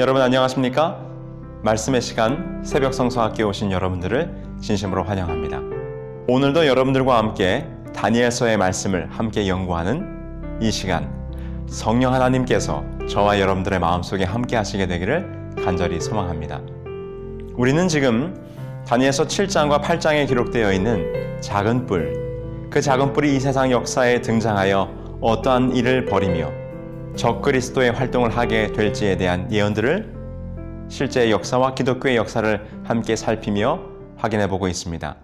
여러분 안녕하십니까? 말씀의 시간 새벽 성서학교에 오신 여러분들을 진심으로 환영합니다. 오늘도 여러분들과 함께 다니엘서의 말씀을 함께 연구하는 이 시간 성령 하나님께서 저와 여러분들의 마음속에 함께 하시게 되기를 간절히 소망합니다. 우리는 지금 다니엘서 7장과 8장에 기록되어 있는 작은 뿔, 그 작은 뿔이 이 세상 역사에 등장하여 어떠한 일을 벌이며 적그리스도의 활동을 하게 될지에 대한 예언들을 실제 역사와 기독교의 역사를 함께 살피며 확인해 보고 있습니다.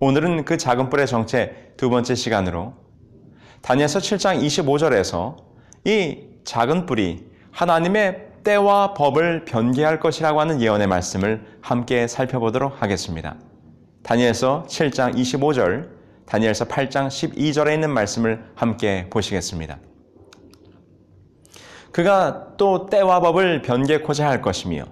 오늘은 그 작은 뿔의 정체 두 번째 시간으로 다니엘서 7장 25절에서 이 작은 뿔이 하나님의 때와 법을 변개할 것이라고 하는 예언의 말씀을 함께 살펴보도록 하겠습니다. 다니엘서 7장 25절, 다니엘서 8장 12절에 있는 말씀을 함께 보시겠습니다. 그가 또 때와 법을 변개코자 할 것이며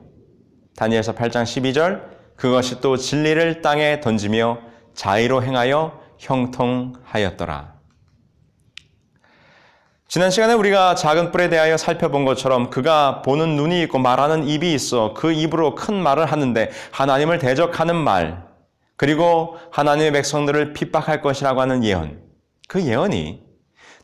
다니엘서 8장 12절 그것이 또 진리를 땅에 던지며 자의로 행하여 형통하였더라. 지난 시간에 우리가 작은 뿔에 대하여 살펴본 것처럼 그가 보는 눈이 있고 말하는 입이 있어 그 입으로 큰 말을 하는데 하나님을 대적하는 말 그리고 하나님의 백성들을 핍박할 것이라고 하는 예언 그 예언이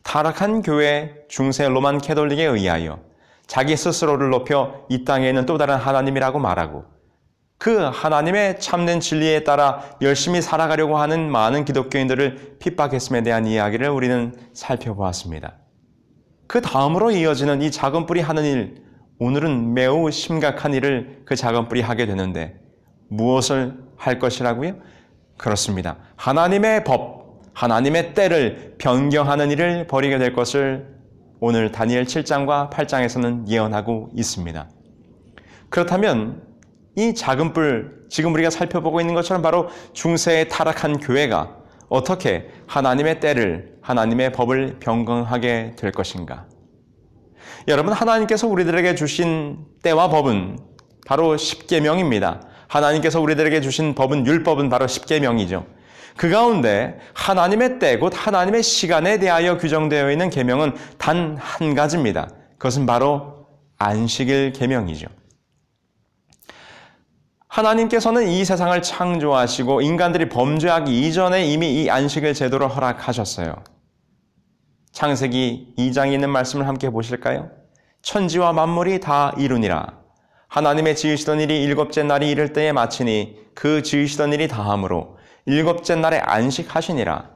타락한 교회 중세 로만 캐돌릭에 의하여 자기 스스로를 높여 이 땅에는 또 다른 하나님이라고 말하고 그 하나님의 참된 진리에 따라 열심히 살아가려고 하는 많은 기독교인들을 핍박했음에 대한 이야기를 우리는 살펴보았습니다. 그 다음으로 이어지는 이 작은 뿌리 하는 일, 오늘은 매우 심각한 일을 그 작은 뿌리 하게 되는데 무엇을 할 것이라고요? 그렇습니다. 하나님의 법, 하나님의 때를 변경하는 일을 벌이게 될 것을 오늘 다니엘 7장과 8장에서는 예언하고 있습니다. 그렇다면 이 작은 뿔, 지금 우리가 살펴보고 있는 것처럼 바로 중세에 타락한 교회가 어떻게 하나님의 때를, 하나님의 법을 변경하게 될 것인가? 여러분, 하나님께서 우리들에게 주신 때와 법은 바로 10계명입니다. 하나님께서 우리들에게 주신 법은 율법은 바로 10계명이죠. 그 가운데 하나님의 때, 곧 하나님의 시간에 대하여 규정되어 있는 계명은 단 한 가지입니다. 그것은 바로 안식일 계명이죠. 하나님께서는 이 세상을 창조하시고 인간들이 범죄하기 이전에 이미 이 안식일 제도를 허락하셨어요. 창세기 2장에 있는 말씀을 함께 보실까요? 천지와 만물이 다 이루니라. 하나님의 지으시던 일이 일곱째 날이 이를 때에 마치니 그 지으시던 일이 다함으로 일곱째 날에 안식하시니라.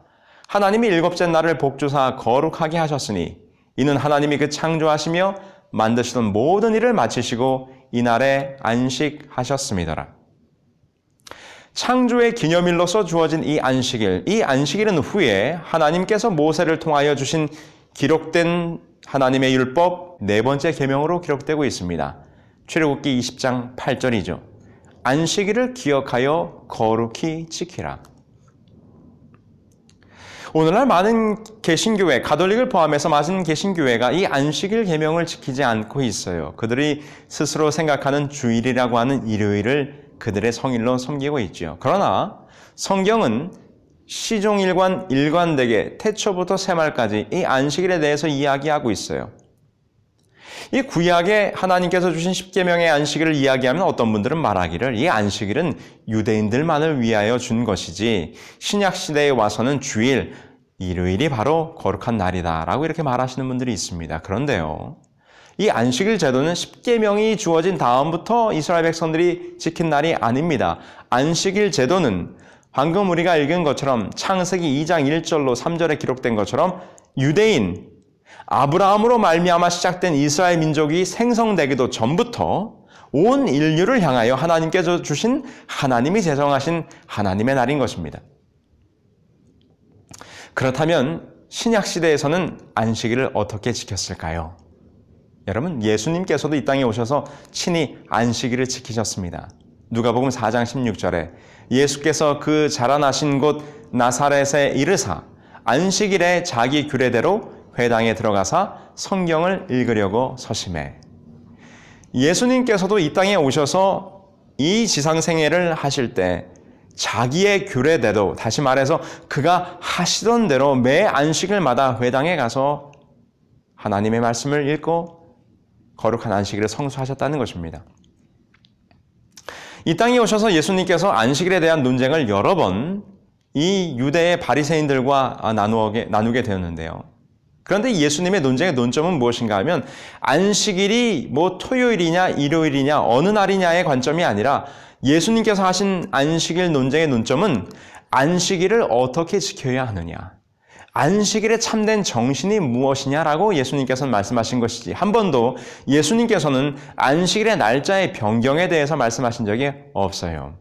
하나님이 일곱째 날을 복주사 거룩하게 하셨으니 이는 하나님이 그 창조하시며 만드시던 모든 일을 마치시고 이날에 안식하셨습니다라. 창조의 기념일로서 주어진 이 안식일, 이 안식일은 후에 하나님께서 모세를 통하여 주신 기록된 하나님의 율법 네 번째 계명으로 기록되고 있습니다. 출애굽기 20장 8절이죠. 안식일을 기억하여 거룩히 지키라. 오늘날 많은 개신교회, 가톨릭을 포함해서 많은 개신교회가 이 안식일 계명을 지키지 않고 있어요. 그들이 스스로 생각하는 주일이라고 하는 일요일을 그들의 성일로 섬기고 있죠 그러나 성경은 시종일관 일관되게 태초부터 새말까지 이 안식일에 대해서 이야기하고 있어요. 이 구약에 하나님께서 주신 십계명의 안식일을 이야기하면 어떤 분들은 말하기를 이 안식일은 유대인들만을 위하여 준 것이지 신약 시대에 와서는 주일 일요일이 바로 거룩한 날이다라고 이렇게 말하시는 분들이 있습니다. 그런데요. 이 안식일 제도는 십계명이 주어진 다음부터 이스라엘 백성들이 지킨 날이 아닙니다. 안식일 제도는 방금 우리가 읽은 것처럼 창세기 2장 1절로 3절에 기록된 것처럼 유대인 아브라함으로 말미암아 시작된 이스라엘 민족이 생성되기도 전부터 온 인류를 향하여 하나님께서 주신 하나님이 제정하신 하나님의 날인 것입니다. 그렇다면 신약 시대에서는 안식일을 어떻게 지켰을까요? 여러분, 예수님께서도 이 땅에 오셔서 친히 안식일을 지키셨습니다. 누가복음 4장 16절에 예수께서 그 자라나신 곳 나사렛에 이르사 안식일에 자기 규례대로 회당에 들어가서 성경을 읽으려고 서심해. 예수님께서도 이 땅에 오셔서 이 지상생애를 하실 때 자기의 규례대로, 다시 말해서 그가 하시던 대로 매 안식일마다 회당에 가서 하나님의 말씀을 읽고 거룩한 안식일을 성수하셨다는 것입니다. 이 땅에 오셔서 예수님께서 안식일에 대한 논쟁을 여러 번 이 유대의 바리새인들과 나누게 되었는데요. 그런데 예수님의 논쟁의 논점은 무엇인가 하면 안식일이 뭐 토요일이냐 일요일이냐 어느 날이냐의 관점이 아니라 예수님께서 하신 안식일 논쟁의 논점은 안식일을 어떻게 지켜야 하느냐. 안식일에 참된 정신이 무엇이냐라고 예수님께서는 말씀하신 것이지. 한 번도 예수님께서는 안식일의 날짜의 변경에 대해서 말씀하신 적이 없어요.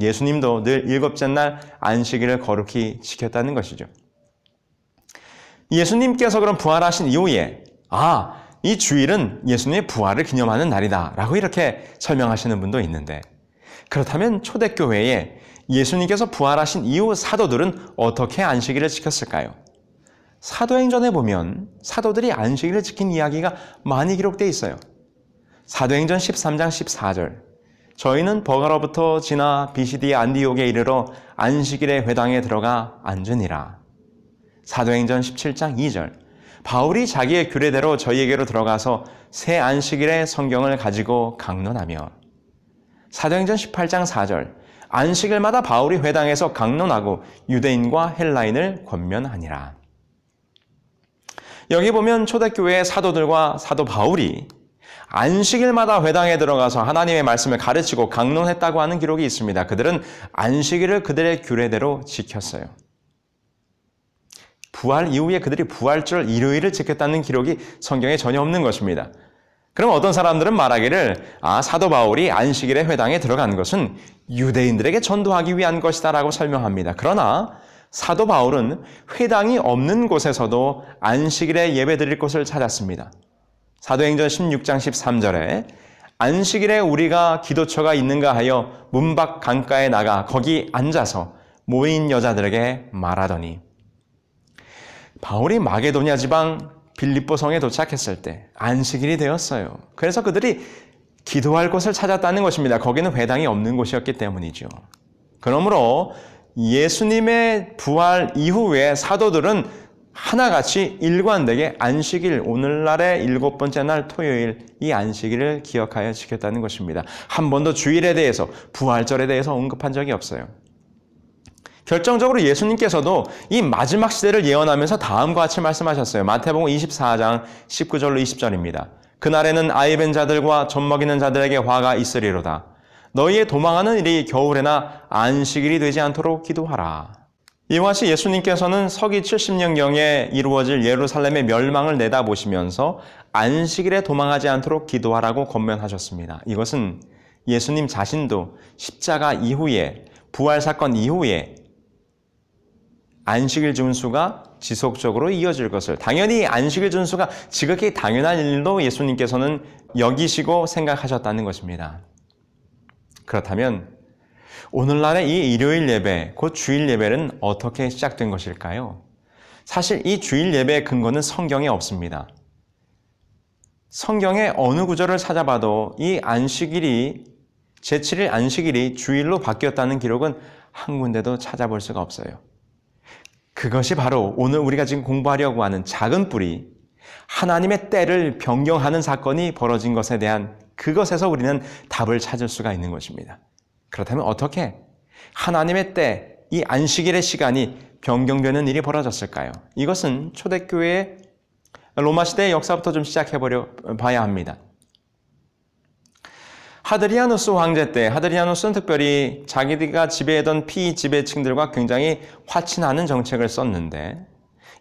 예수님도 늘 일곱째 날 안식일을 거룩히 지켰다는 것이죠. 예수님께서 그런 부활하신 이후에 아, 이 주일은 예수님의 부활을 기념하는 날이다. 라고 이렇게 설명하시는 분도 있는데 그렇다면 초대교회에 예수님께서 부활하신 이후 사도들은 어떻게 안식일을 지켰을까요? 사도행전에 보면 사도들이 안식일을 지킨 이야기가 많이 기록되어 있어요. 사도행전 13장 14절. 저희는 버가로부터 지나 비시디 안디옥에 이르러 안식일의 회당에 들어가 앉으니라. 사도행전 17장 2절. 바울이 자기의 규례대로 저희에게로 들어가서 새안식일의 성경을 가지고 강론하며 사도행전 18장 4절. 안식일마다 바울이 회당에서 강론하고 유대인과 헬라인을 권면하니라. 여기 보면 초대교회의 사도들과 사도 바울이 안식일마다 회당에 들어가서 하나님의 말씀을 가르치고 강론했다고 하는 기록이 있습니다. 그들은 안식일을 그들의 규례대로 지켰어요. 부활 이후에 그들이 부활절 일요일을 지켰다는 기록이 성경에 전혀 없는 것입니다. 그럼 어떤 사람들은 말하기를 아 사도 바울이 안식일의 회당에 들어간 것은 유대인들에게 전도하기 위한 것이다라고 설명합니다. 그러나 사도 바울은 회당이 없는 곳에서도 안식일에 예배드릴 곳을 찾았습니다. 사도행전 16장 13절에 안식일에 우리가 기도처가 있는가 하여 문밖 강가에 나가 거기 앉아서 모인 여자들에게 말하더니 바울이 마게도냐 지방 빌립보 성에 도착했을 때 안식일이 되었어요. 그래서 그들이 기도할 곳을 찾았다는 것입니다. 거기는 회당이 없는 곳이었기 때문이죠. 그러므로 예수님의 부활 이후에 사도들은 하나같이 일관되게 안식일, 오늘날의 일곱 번째 날 토요일, 이 안식일을 기억하여 지켰다는 것입니다. 한 번도 주일에 대해서, 부활절에 대해서 언급한 적이 없어요. 결정적으로 예수님께서도 이 마지막 시대를 예언하면서 다음과 같이 말씀하셨어요. 마태복음 24장 19절로 20절입니다. 그날에는 아이벤 자들과 젖먹이는 자들에게 화가 있으리로다. 너희의 도망하는 일이 겨울에나 안식일이 되지 않도록 기도하라. 이와 같이 예수님께서는 서기 70년경에 이루어질 예루살렘의 멸망을 내다보시면서 안식일에 도망하지 않도록 기도하라고 권면하셨습니다. 이것은 예수님 자신도 십자가 이후에 부활 사건 이후에 안식일 준수가 지속적으로 이어질 것을 당연히 안식일 준수가 지극히 당연한 일로 예수님께서는 여기시고 생각하셨다는 것입니다. 그렇다면 오늘날의 이 일요일 예배, 곧 주일 예배는 어떻게 시작된 것일까요? 사실 이 주일 예배의 근거는 성경에 없습니다. 성경의 어느 구절을 찾아봐도 이 안식일이 제7일 안식일이 주일로 바뀌었다는 기록은 한 군데도 찾아볼 수가 없어요. 그것이 바로 오늘 우리가 지금 공부하려고 하는 작은 뿌리, 하나님의 때를 변경하는 사건이 벌어진 것에 대한 그것에서 우리는 답을 찾을 수가 있는 것입니다. 그렇다면 어떻게 하나님의 때, 이 안식일의 시간이 변경되는 일이 벌어졌을까요? 이것은 초대교회의 로마 시대의 역사부터 좀 시작해 보려 봐야 합니다. 하드리아누스 황제 때 하드리아누스는 특별히 자기가 지배하던 피지배층들과 굉장히 화친하는 정책을 썼는데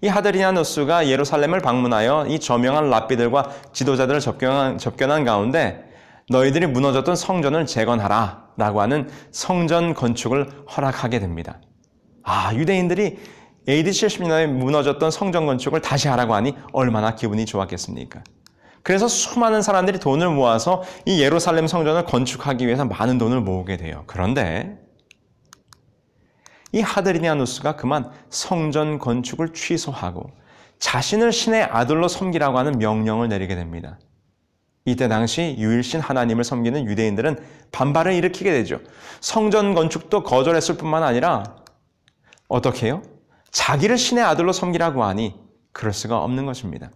이 하드리아누스가 예루살렘을 방문하여 이 저명한 랍비들과 지도자들을 접견한, 접견한 가운데 너희들이 무너졌던 성전을 재건하라 라고 하는 성전 건축을 허락하게 됩니다. 아, 유대인들이 AD 70년에 무너졌던 성전 건축을 다시 하라고 하니 얼마나 기분이 좋았겠습니까? 그래서 수많은 사람들이 돈을 모아서 이 예루살렘 성전을 건축하기 위해서 많은 돈을 모으게 돼요. 그런데 이 하드리니아누스가 그만 성전 건축을 취소하고 자신을 신의 아들로 섬기라고 하는 명령을 내리게 됩니다. 이때 당시 유일신 하나님을 섬기는 유대인들은 반발을 일으키게 되죠. 성전 건축도 거절했을 뿐만 아니라 어떻게 해요? 자기를 신의 아들로 섬기라고 하니 그럴 수가 없는 것입니다.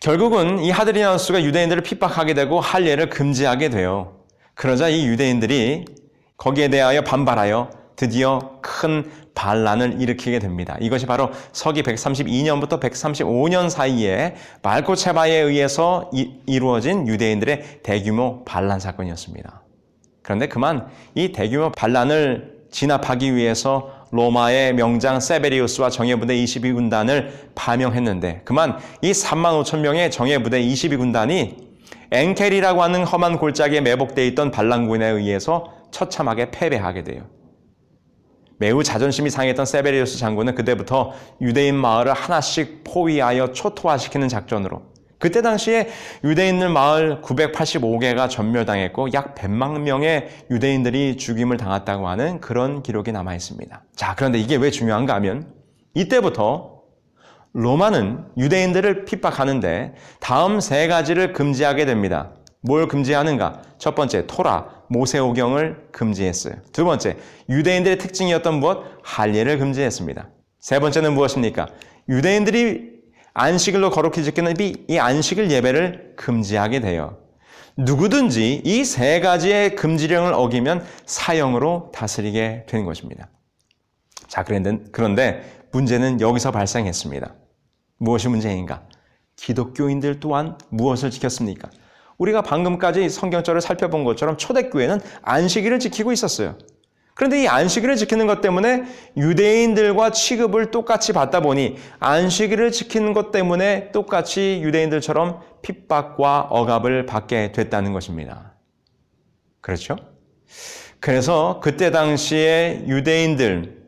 결국은 이 하드리나우스가 유대인들을 핍박하게 되고 할례를 금지하게 돼요. 그러자 이 유대인들이 거기에 대하여 반발하여 드디어 큰 반란을 일으키게 됩니다. 이것이 바로 서기 132년부터 135년 사이에 말코체바에 의해서 이, 루어진 유대인들의 대규모 반란 사건이었습니다. 그런데 그만 이 대규모 반란을 진압하기 위해서 로마의 명장 세베리우스와 정예부대 22군단을 파명했는데 그만 이 3만 5천 명의 정예부대 22군단이 엔켈이라고 하는 험한 골짜기에 매복돼 있던 반란군에 의해서 처참하게 패배하게 돼요. 매우 자존심이 상했던 세베리우스 장군은 그때부터 유대인 마을을 하나씩 포위하여 초토화시키는 작전으로 그때 당시에 유대인들 마을 985개가 전멸당했고 약 100만 명의 유대인들이 죽임을 당했다고 하는 그런 기록이 남아 있습니다. 자, 그런데 이게 왜 중요한가 하면 이때부터 로마는 유대인들을 핍박하는데 다음 세 가지를 금지하게 됩니다. 뭘 금지하는가? 첫 번째, 토라, 모세오경을 금지했어요. 두 번째, 유대인들의 특징이었던 무엇? 할례를 금지했습니다. 세 번째는 무엇입니까? 유대인들이 안식일로 거룩히 지키는 이 안식일 예배를 금지하게 돼요. 누구든지 이 세 가지의 금지령을 어기면 사형으로 다스리게 되는 것입니다. 자, 그런데 문제는 여기서 발생했습니다. 무엇이 문제인가? 기독교인들 또한 무엇을 지켰습니까? 우리가 방금까지 성경절을 살펴본 것처럼 초대교회는 안식일을 지키고 있었어요. 그런데 이 안식일을 지키는 것 때문에 유대인들과 취급을 똑같이 받다 보니 안식일을 지키는 것 때문에 똑같이 유대인들처럼 핍박과 억압을 받게 됐다는 것입니다. 그렇죠? 그래서 그때 당시에 유대인들,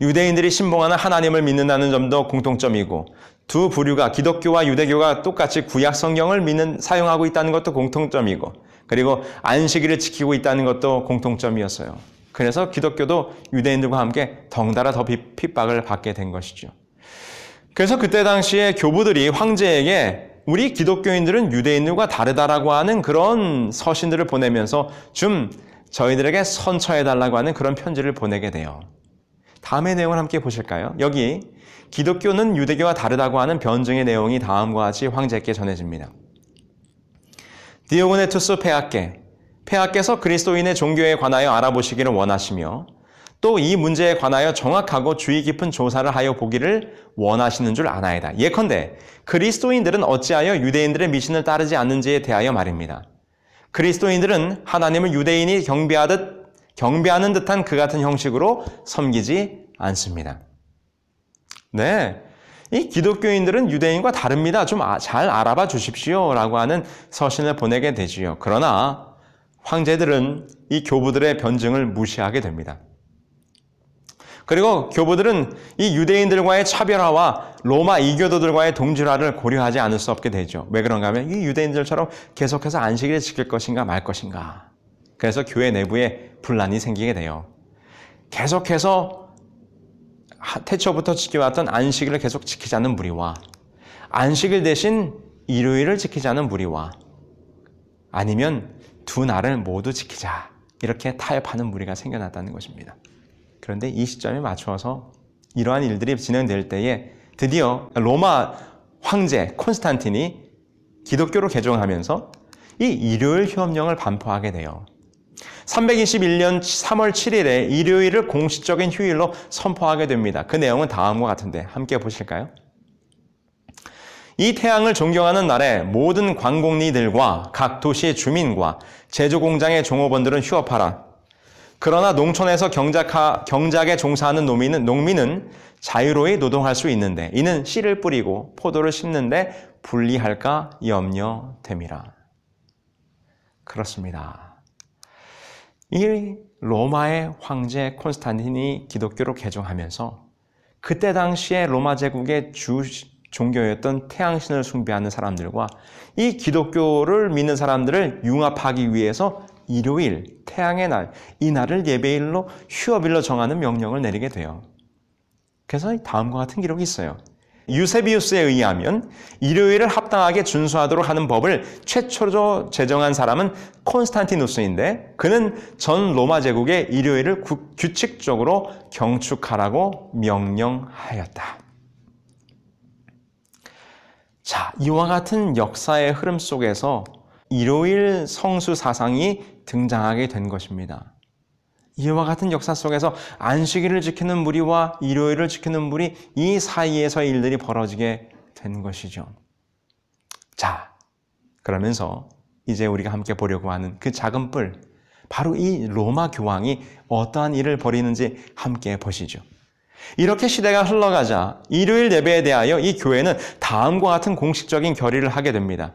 유대인들이 신봉하는 하나님을 믿는다는 점도 공통점이고 두 부류가 기독교와 유대교가 똑같이 구약 성경을 믿는 사용하고 있다는 것도 공통점이고 그리고 안식일을 지키고 있다는 것도 공통점이었어요. 그래서 기독교도 유대인들과 함께 덩달아 더 핍박을 받게 된 것이죠. 그래서 그때 당시에 교부들이 황제에게 우리 기독교인들은 유대인들과 다르다라고 하는 그런 서신들을 보내면서 좀 저희들에게 선처해달라고 하는 그런 편지를 보내게 돼요. 다음의 내용을 함께 보실까요? 여기 기독교는 유대교와 다르다고 하는 변증의 내용이 다음과 같이 황제께 전해집니다. 디오그네투스 페아께 폐하께서 그리스도인의 종교에 관하여 알아보시기를 원하시며 또 이 문제에 관하여 정확하고 주의 깊은 조사를 하여 보기를 원하시는 줄 아나이다. 예컨대 그리스도인들은 어찌하여 유대인들의 미신을 따르지 않는지에 대하여 말입니다. 그리스도인들은 하나님을 유대인이 경배하듯 경배하는 듯한 그 같은 형식으로 섬기지 않습니다. 네. 이 기독교인들은 유대인과 다릅니다. 좀잘 아, 알아봐 주십시오. 라고 하는 서신을 보내게 되지요. 그러나 황제들은 이 교부들의 변증을 무시하게 됩니다. 그리고 교부들은 이 유대인들과의 차별화와 로마 이교도들과의 동질화를 고려하지 않을 수 없게 되죠. 왜 그런가 하면 이 유대인들처럼 계속해서 안식일을 지킬 것인가 말 것인가. 그래서 교회 내부에 분란이 생기게 돼요. 계속해서 태초부터 지켜왔던 안식일을 계속 지키자는 무리와 안식일 대신 일요일을 지키자는 무리와 아니면 두 날을 모두 지키자 이렇게 타협하는 무리가 생겨났다는 것입니다. 그런데 이 시점에 맞추어서 이러한 일들이 진행될 때에 드디어 로마 황제 콘스탄틴이 기독교로 개종하면서 이 일요일 휴업령을 반포하게 돼요. 321년 3월 7일에 일요일을 공식적인 휴일로 선포하게 됩니다. 그 내용은 다음과 같은데 함께 보실까요? 이 태양을 존경하는 날에 모든 관공리들과 각 도시의 주민과 제조공장의 종업원들은 휴업하라. 그러나 농촌에서 경작하, 경작에 종사하는 농민은, 농민은 자유로이 노동할 수 있는데 이는 씨를 뿌리고 포도를 심는데 분리할까 염려됨이라. 그렇습니다. 이 로마의 황제 콘스탄틴이 기독교로 개종하면서 그때 당시에 로마 제국의 주, 종교였던 태양신을 숭배하는 사람들과 이 기독교를 믿는 사람들을 융합하기 위해서 일요일, 태양의 날, 이 날을 예배일로 휴업일로 정하는 명령을 내리게 돼요. 그래서 다음과 같은 기록이 있어요. 유세비우스에 의하면 일요일을 합당하게 준수하도록 하는 법을 최초로 제정한 사람은 콘스탄티누스인데 그는 전 로마 제국의 일요일을 규칙적으로 경축하라고 명령하였다. 자, 이와 같은 역사의 흐름 속에서 일요일 성수 사상이 등장하게 된 것입니다. 이와 같은 역사 속에서 안식일을 지키는 무리와 일요일을 지키는 무리 이 사이에서 일들이 벌어지게 된 것이죠. 자, 그러면서 이제 우리가 함께 보려고 하는 그 작은 뿔, 바로 이 로마 교황이 어떠한 일을 벌이는지 함께 보시죠. 이렇게 시대가 흘러가자 일요일 예배에 대하여 이 교회는 다음과 같은 공식적인 결의를 하게 됩니다.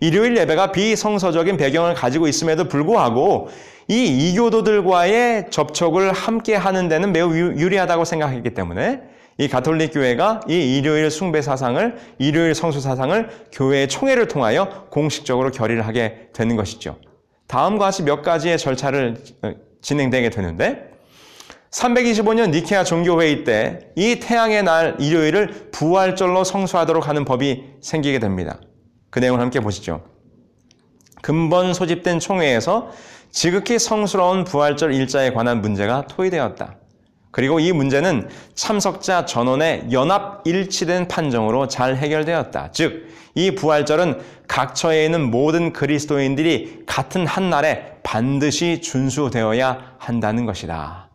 일요일 예배가 비성서적인 배경을 가지고 있음에도 불구하고 이 이교도들과의 접촉을 함께 하는 데는 매우 유리하다고 생각했기 때문에 이 가톨릭 교회가 이 일요일 숭배 사상을 일요일 성수 사상을 교회의 총회를 통하여 공식적으로 결의를 하게 되는 것이죠. 다음과 같이 몇 가지의 절차를 어, 진행되게 되는데 325년 니케아 종교회의 때 이 태양의 날 일요일을 부활절로 성수하도록 하는 법이 생기게 됩니다. 그 내용을 함께 보시죠. 근본 소집된 총회에서 지극히 성스러운 부활절 일자에 관한 문제가 토의되었다. 그리고 이 문제는 참석자 전원의 연합 일치된 판정으로 잘 해결되었다. 즉, 이 부활절은 각처에 있는 모든 그리스도인들이 같은 한 날에 반드시 준수되어야 한다는 것이다.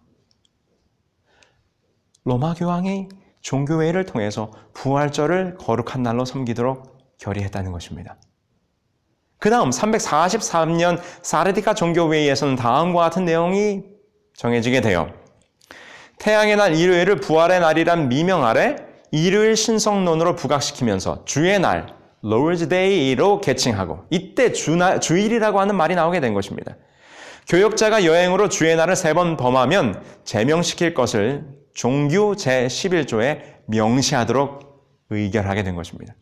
로마 교황이 종교회의를 통해서 부활절을 거룩한 날로 섬기도록 결의했다는 것입니다. 그 다음 343년 사르디카 종교회의에서는 다음과 같은 내용이 정해지게 돼요. 태양의 날 일요일을 부활의 날이란 미명 아래 일요일 신성론으로 부각시키면서 주의 날, Lord's Day로 계칭하고 이때 주나, 주일이라고 하는 말이 나오게 된 것입니다. 교역자가 여행으로 주의 날을 세 번 범하면 제명시킬 것을 종교 제11조에 명시하도록 의결하게 된 것입니다.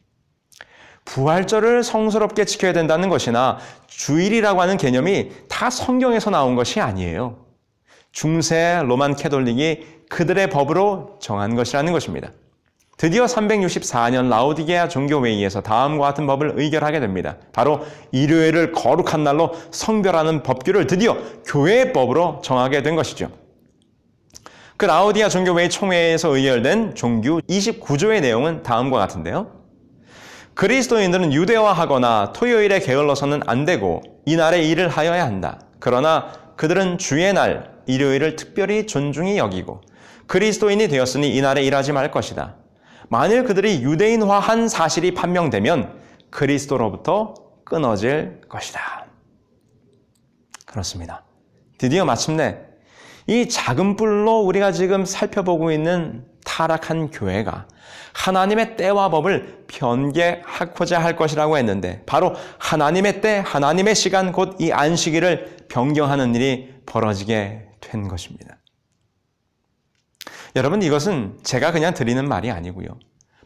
부활절을 성스럽게 지켜야 된다는 것이나 주일이라고 하는 개념이 다 성경에서 나온 것이 아니에요. 중세 로만 캐돌릭이 그들의 법으로 정한 것이라는 것입니다. 드디어 364년 라우디게아 종교회의에서 다음과 같은 법을 의결하게 됩니다. 바로 일요일을 거룩한 날로 성별하는 법규를 드디어 교회의 법으로 정하게 된 것이죠. 그 라우디아 종교회의 총회에서 의결된 종교 29조의 내용은 다음과 같은데요. 그리스도인들은 유대화하거나 토요일에 게을러서는 안 되고 이날에 일을 하여야 한다. 그러나 그들은 주의 날 일요일을 특별히 존중히 여기고 그리스도인이 되었으니 이날에 일하지 말 것이다. 만일 그들이 유대인화한 사실이 판명되면 그리스도로부터 끊어질 것이다. 그렇습니다. 드디어 마침내 이 작은 불로 우리가 지금 살펴보고 있는 타락한 교회가 하나님의 때와 법을 변개하고자 할 것이라고 했는데 바로 하나님의 때, 하나님의 시간 곧 이 안식일을 변경하는 일이 벌어지게 된 것입니다. 여러분 이것은 제가 그냥 드리는 말이 아니고요.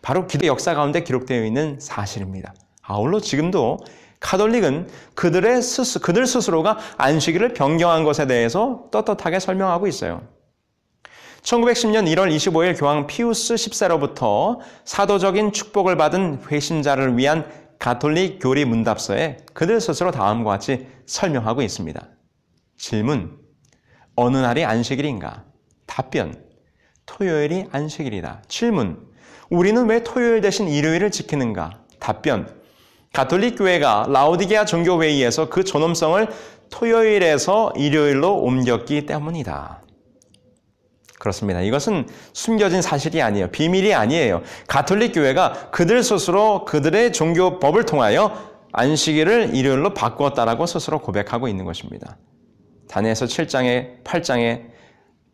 바로 기도 역사 가운데 기록되어 있는 사실입니다. 아울러 지금도 카톨릭은 그들의 스스, 그들 스스로가 안식일을 변경한 것에 대해서 떳떳하게 설명하고 있어요. 1910년 1월 25일 교황 피우스 1 0세로부터 사도적인 축복을 받은 회심자를 위한 가톨릭 교리 문답서에 그들 스스로 다음과 같이 설명하고 있습니다. 질문. 어느 날이 안식일인가? 답변. 토요일이 안식일이다. 질문. 우리는 왜 토요일 대신 일요일을 지키는가? 답변. 가톨릭 교회가 라우디게아 종교 회의에서 그 존엄성을 토요일에서 일요일로 옮겼기 때문이다. 그렇습니다. 이것은 숨겨진 사실이 아니에요. 비밀이 아니에요. 가톨릭 교회가 그들 스스로 그들의 종교법을 통하여 안식일을 일요일로 바꾸었다라고 스스로 고백하고 있는 것입니다. 단에서 7장에 8장에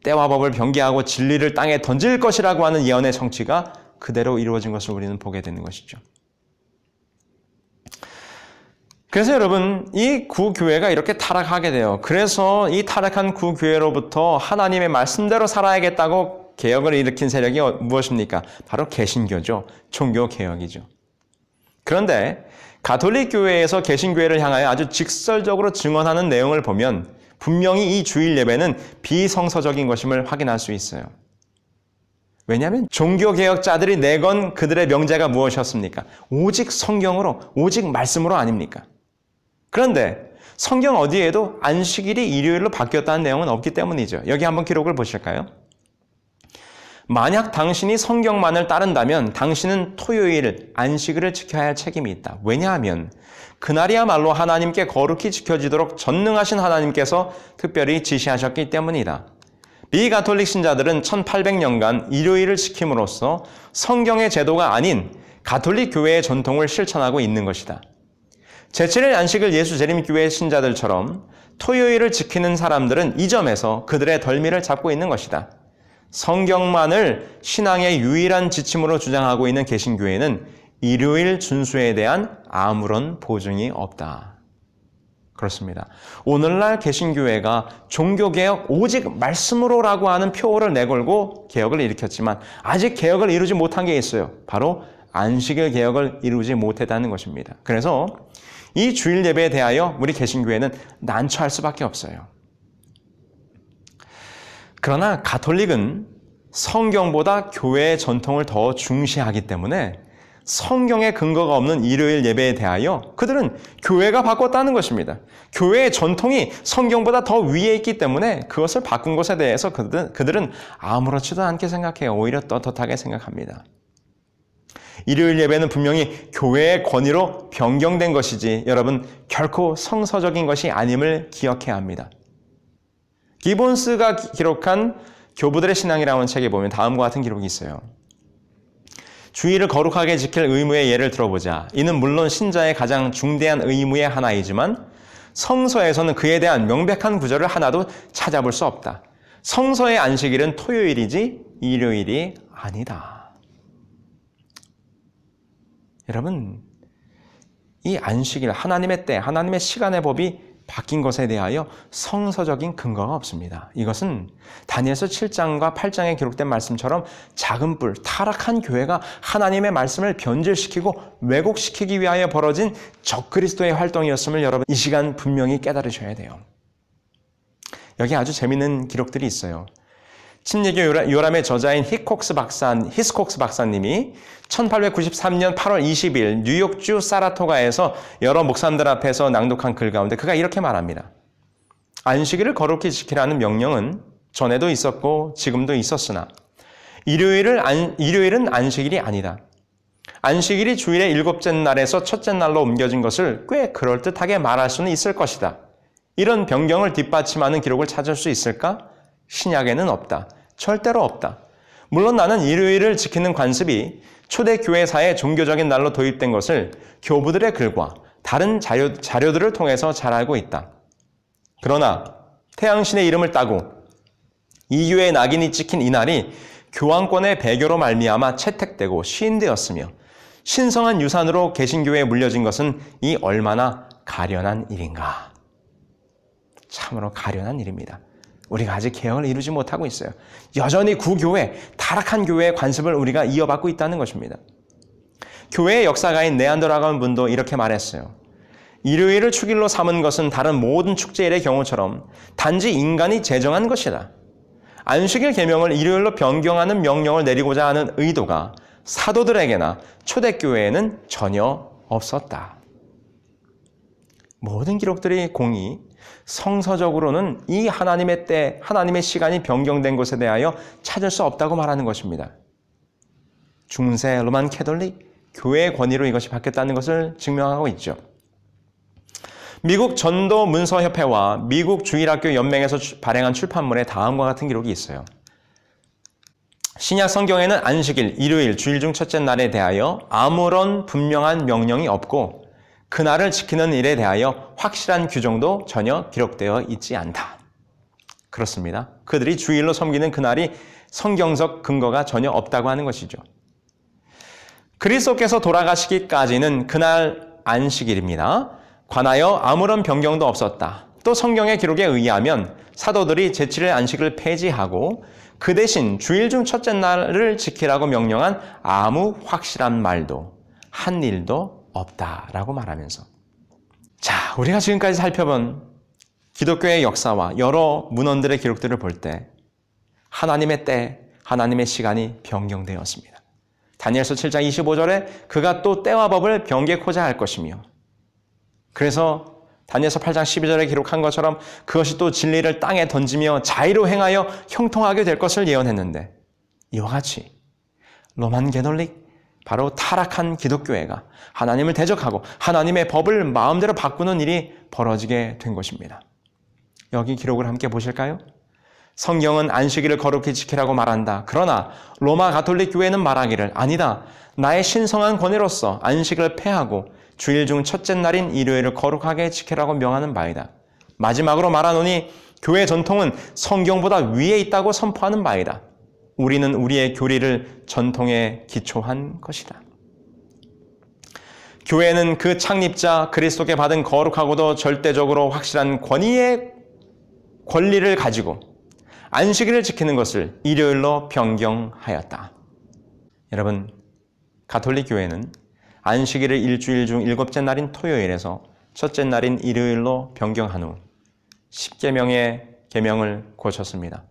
때와 법을 변기하고 진리를 땅에 던질 것이라고 하는 예언의 성취가 그대로 이루어진 것을 우리는 보게 되는 것이죠. 그래서 여러분 이 구교회가 이렇게 타락하게 돼요. 그래서 이 타락한 구교회로부터 하나님의 말씀대로 살아야겠다고 개혁을 일으킨 세력이 어, 무엇입니까? 바로 개신교죠. 종교 개혁이죠. 그런데 가톨릭 교회에서 개신교회를 향하여 아주 직설적으로 증언하는 내용을 보면 분명히 이 주일 예배는 비성서적인 것임을 확인할 수 있어요. 왜냐하면 종교개혁자들이 내건 그들의 명제가 무엇이었습니까? 오직 성경으로, 오직 말씀으로 아닙니까? 그런데 성경 어디에도 안식일이 일요일로 바뀌었다는 내용은 없기 때문이죠. 여기 한번 기록을 보실까요? 만약 당신이 성경만을 따른다면 당신은 토요일 안식일을 지켜야 할 책임이 있다. 왜냐하면 그날이야말로 하나님께 거룩히 지켜지도록 전능하신 하나님께서 특별히 지시하셨기 때문이다. 비가톨릭 신자들은 1800년간 일요일을 지킴으로써 성경의 제도가 아닌 가톨릭 교회의 전통을 실천하고 있는 것이다. 제7일 안식을 예수 재림교회 신자들처럼 토요일을 지키는 사람들은 이 점에서 그들의 덜미를 잡고 있는 것이다. 성경만을 신앙의 유일한 지침으로 주장하고 있는 개신교회는 일요일 준수에 대한 아무런 보증이 없다. 그렇습니다. 오늘날 개신교회가 종교개혁 오직 말씀으로라고 하는 표어를 내걸고 개혁을 일으켰지만 아직 개혁을 이루지 못한 게 있어요. 바로 안식의 개혁을 이루지 못했다는 것입니다. 그래서 이 주일 예배에 대하여 우리 개신교회는 난처할 수밖에 없어요. 그러나 가톨릭은 성경보다 교회의 전통을 더 중시하기 때문에 성경에 근거가 없는 일요일 예배에 대하여 그들은 교회가 바꿨다는 것입니다. 교회의 전통이 성경보다 더 위에 있기 때문에 그것을 바꾼 것에 대해서 그들은, 아무렇지도 않게 생각해요. 오히려 떳떳하게 생각합니다. 일요일 예배는 분명히 교회의 권위로 변경된 것이지 여러분 결코 성서적인 것이 아님을 기억해야 합니다. 기본스가 기록한 교부들의 신앙이라는 책에 보면 다음과 같은 기록이 있어요. 주의를 거룩하게 지킬 의무의 예를 들어보자. 이는 물론 신자의 가장 중대한 의무의 하나이지만 성서에서는 그에 대한 명백한 구절을 하나도 찾아볼 수 없다. 성서의 안식일은 토요일이지 일요일이 아니다. 여러분, 이 안식일, 하나님의 때, 하나님의 시간의 법이 바뀐 것에 대하여 성서적인 근거가 없습니다. 이것은 다니엘서 7장과 8장에 기록된 말씀처럼 작은 뿔, 타락한 교회가 하나님의 말씀을 변질시키고 왜곡시키기 위하여 벌어진 적그리스도의 활동이었음을 여러분 이 시간 분명히 깨달으셔야 돼요. 여기 아주 재밌는 기록들이 있어요. 침례교 요람의 저자인 히콕스 박사, 히스콕스 박사님이 1893년 8월 20일 뉴욕주 사라토가에서 여러 목사님들 앞에서 낭독한 글 가운데 그가 이렇게 말합니다. 안식일을 거룩히 지키라는 명령은 전에도 있었고 지금도 있었으나 일요일을 안, 일요일은 안식일이 아니다. 안식일이 주일의 일곱째 날에서 첫째 날로 옮겨진 것을 꽤 그럴듯하게 말할 수는 있을 것이다. 이런 변경을 뒷받침하는 기록을 찾을 수 있을까? 신약에는 없다. 절대로 없다. 물론 나는 일요일을 지키는 관습이 초대 교회사의 종교적인 날로 도입된 것을 교부들의 글과 다른 자료, 자료들을 통해서 잘 알고 있다. 그러나 태양신의 이름을 따고 이교의 낙인이 찍힌 이날이 교황권의 배교로 말미암아 채택되고 시인되었으며 신성한 유산으로 개신교에 물려진 것은 이 얼마나 가련한 일인가. 참으로 가련한 일입니다. 우리가 아직 개혁을 이루지 못하고 있어요. 여전히 구교회, 타락한 교회의 관습을 우리가 이어받고 있다는 것입니다. 교회의 역사가인 네안더라가운 분도 이렇게 말했어요. 일요일을 축일로 삼은 것은 다른 모든 축제일의 경우처럼 단지 인간이 제정한 것이다. 안식일 계명을 일요일로 변경하는 명령을 내리고자 하는 의도가 사도들에게나 초대교회에는 전혀 없었다. 모든 기록들이 공이 성서적으로는 이 하나님의 때, 하나님의 시간이 변경된 것에 대하여 찾을 수 없다고 말하는 것입니다. 중세 로만 캐톨릭 교회의 권위로 이것이 바뀌었다는 것을 증명하고 있죠. 미국 전도 문서협회와 미국 주일학교 연맹에서 발행한 출판물에 다음과 같은 기록이 있어요. 신약 성경에는 안식일, 일요일, 주일 중 첫째 날에 대하여 아무런 분명한 명령이 없고 그날을 지키는 일에 대하여 확실한 규정도 전혀 기록되어 있지 않다. 그렇습니다. 그들이 주일로 섬기는 그날이 성경적 근거가 전혀 없다고 하는 것이죠. 그리스도께서 돌아가시기까지는 그날 안식일입니다. 관하여 아무런 변경도 없었다. 또 성경의 기록에 의하면 사도들이 제7일 안식을 폐지하고 그 대신 주일 중 첫째 날을 지키라고 명령한 아무 확실한 말도 한 일도 없다라고 말하면서 자, 우리가 지금까지 살펴본 기독교의 역사와 여러 문헌들의 기록들을 볼 때 하나님의 때, 하나님의 시간이 변경되었습니다. 다니엘서 7장 25절에 그가 또 때와 법을 변개코자 할 것이며 그래서 다니엘서 8장 12절에 기록한 것처럼 그것이 또 진리를 땅에 던지며 자의로 행하여 형통하게 될 것을 예언했는데 이와 같이 로만 게놀릭 바로 타락한 기독교회가 하나님을 대적하고 하나님의 법을 마음대로 바꾸는 일이 벌어지게 된 것입니다. 여기 기록을 함께 보실까요? 성경은 안식일을 거룩히 지키라고 말한다. 그러나 로마 가톨릭 교회는 말하기를 아니다. 나의 신성한 권위로서 안식을 폐하고 주일 중 첫째 날인 일요일을 거룩하게 지키라고 명하는 바이다. 마지막으로 말하노니 교회 전통은 성경보다 위에 있다고 선포하는 바이다. 우리는 우리의 교리를 전통에 기초한 것이다. 교회는 그 창립자 그리스도께 받은 거룩하고도 절대적으로 확실한 권위의 권리를 가지고 안식일을 지키는 것을 일요일로 변경하였다. 여러분, 가톨릭 교회는 안식일을 일주일 중 일곱째 날인 토요일에서 첫째 날인 일요일로 변경한 후 10계명의 계명을 고쳤습니다.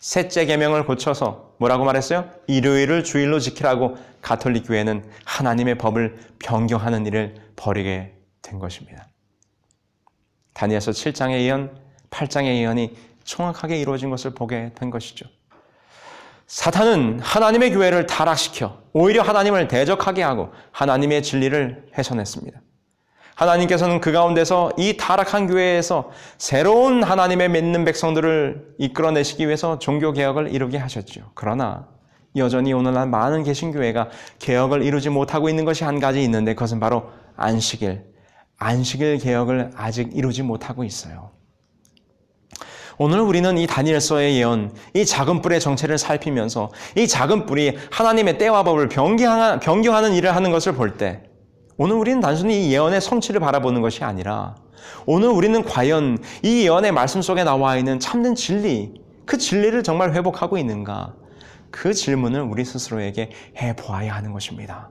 셋째 계명을 고쳐서 뭐라고 말했어요? 일요일을 주일로 지키라고 가톨릭 교회는 하나님의 법을 변경하는 일을 벌이게 된 것입니다. 다니엘서 7장의 예언, 8장의 예언이 정확하게 이루어진 것을 보게 된 것이죠. 사탄은 하나님의 교회를 타락시켜 오히려 하나님을 대적하게 하고 하나님의 진리를 훼손했습니다. 하나님께서는 그 가운데서 이 타락한 교회에서 새로운 하나님의 맺는 백성들을 이끌어내시기 위해서 종교 개혁을 이루게 하셨죠. 그러나 여전히 오늘날 많은 개신교회가 개혁을 이루지 못하고 있는 것이 한 가지 있는데 그것은 바로 안식일, 안식일 개혁을 아직 이루지 못하고 있어요. 오늘 우리는 이 다니엘서의 예언, 이 작은 뿔의 정체를 살피면서 이 작은 뿔이 하나님의 때와 법을 변경하는 일을 하는 것을 볼 때, 오늘 우리는 단순히 이 예언의 성취를 바라보는 것이 아니라 오늘 우리는 과연 이 예언의 말씀 속에 나와 있는 참된 진리, 그 진리를 정말 회복하고 있는가? 그 질문을 우리 스스로에게 해 보아야 하는 것입니다.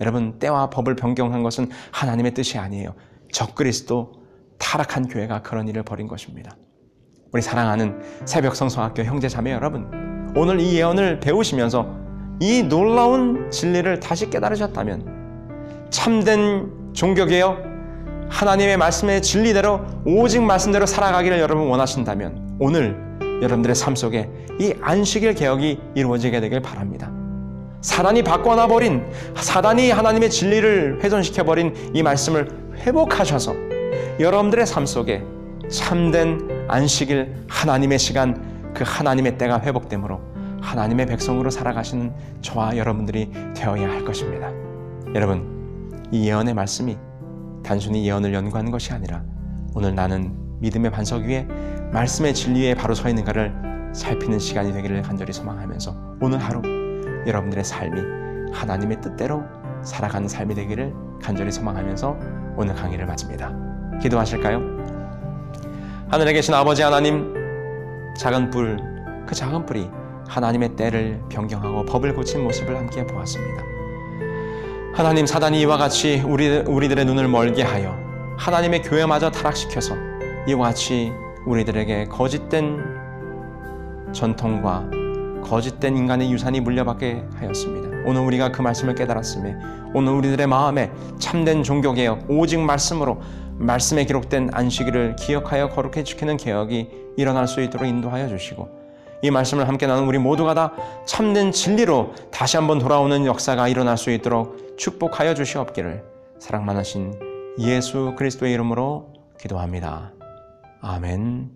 여러분, 때와 법을 변경한 것은 하나님의 뜻이 아니에요. 적그리스도 타락한 교회가 그런 일을 벌인 것입니다. 우리 사랑하는 새벽 성소학교 형제 자매 여러분, 오늘 이 예언을 배우시면서 이 놀라운 진리를 다시 깨달으셨다면 참된 종교계요. 하나님의 말씀의 진리대로 오직 말씀대로 살아가기를 여러분 원하신다면 오늘 여러분들의 삶 속에 이 안식일 개혁이 이루어지게 되길 바랍니다. 사단이 바꿔놔버린, 사단이 하나님의 진리를 훼손시켜버린 이 말씀을 회복하셔서 여러분들의 삶 속에 참된 안식일 하나님의 시간, 그 하나님의 때가 회복되므로 하나님의 백성으로 살아가시는 저와 여러분들이 되어야 할 것입니다. 여러분, 이 예언의 말씀이 단순히 예언을 연구하는 것이 아니라 오늘 나는 믿음의 반석 위에 말씀의 진리에 바로 서 있는가를 살피는 시간이 되기를 간절히 소망하면서 오늘 하루 여러분들의 삶이 하나님의 뜻대로 살아가는 삶이 되기를 간절히 소망하면서 오늘 강의를 마칩니다. 기도하실까요? 하늘에 계신 아버지 하나님, 작은 불, 그 작은 불이 하나님의 때를 변경하고 법을 고친 모습을 함께 보았습니다. 하나님 사단이 이와 같이 우리, 우리들의 눈을 멀게 하여 하나님의 교회마저 타락시켜서 이와 같이 우리들에게 거짓된 전통과 거짓된 인간의 유산이 물려받게 하였습니다. 오늘 우리가 그 말씀을 깨달았으며 오늘 우리들의 마음에 참된 종교 개혁 오직 말씀으로 말씀에 기록된 안식일을 기억하여 거룩해 지키는 개혁이 일어날 수 있도록 인도하여 주시고 이 말씀을 함께 나눈 우리 모두가 다 참된 진리로 다시 한번 돌아오는 역사가 일어날 수 있도록 축복하여 주시옵기를 사랑만하신 예수 그리스도의 이름으로 기도합니다. 아멘.